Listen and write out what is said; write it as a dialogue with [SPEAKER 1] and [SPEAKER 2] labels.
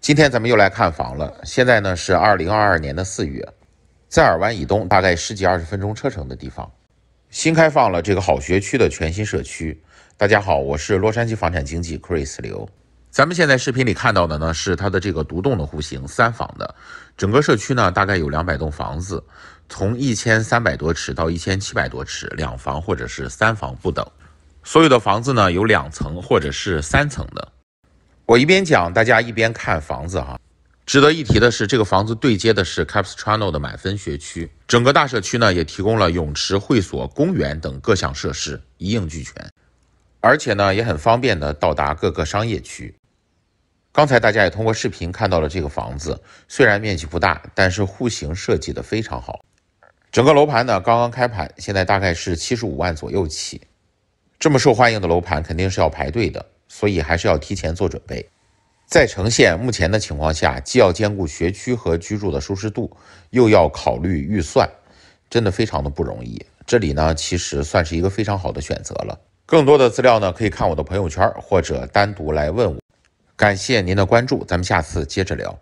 [SPEAKER 1] 今天咱们又来看房了。现在呢是二零二二年的四月，在尔湾以东大概十几二十分钟车程的地方，新开放了这个好学区的全新社区。大家好，我是洛杉矶房产经纪 Chris 刘。咱们现在视频里看到的呢是它的这个独栋的户型三房的，整个社区呢大概有两百栋房子，从一千三百多尺到一千七百多尺，两房或者是三房不等。所有的房子呢有两层或者是三层的。我一边讲，大家一边看房子啊。值得一提的是，这个房子对接的是 Capistrano 的满分学区，整个大社区呢也提供了泳池、会所、公园等各项设施，一应俱全。而且呢，也很方便的到达各个商业区。刚才大家也通过视频看到了这个房子，虽然面积不大，但是户型设计的非常好。整个楼盘呢刚刚开盘，现在大概是七十五万左右起。这么受欢迎的楼盘，肯定是要排队的。所以还是要提前做准备，在呈县目前的情况下，既要兼顾学区和居住的舒适度，又要考虑预算，真的非常的不容易。这里呢，其实算是一个非常好的选择了。更多的资料呢，可以看我的朋友圈或者单独来问我。感谢您的关注，咱们下次接着聊。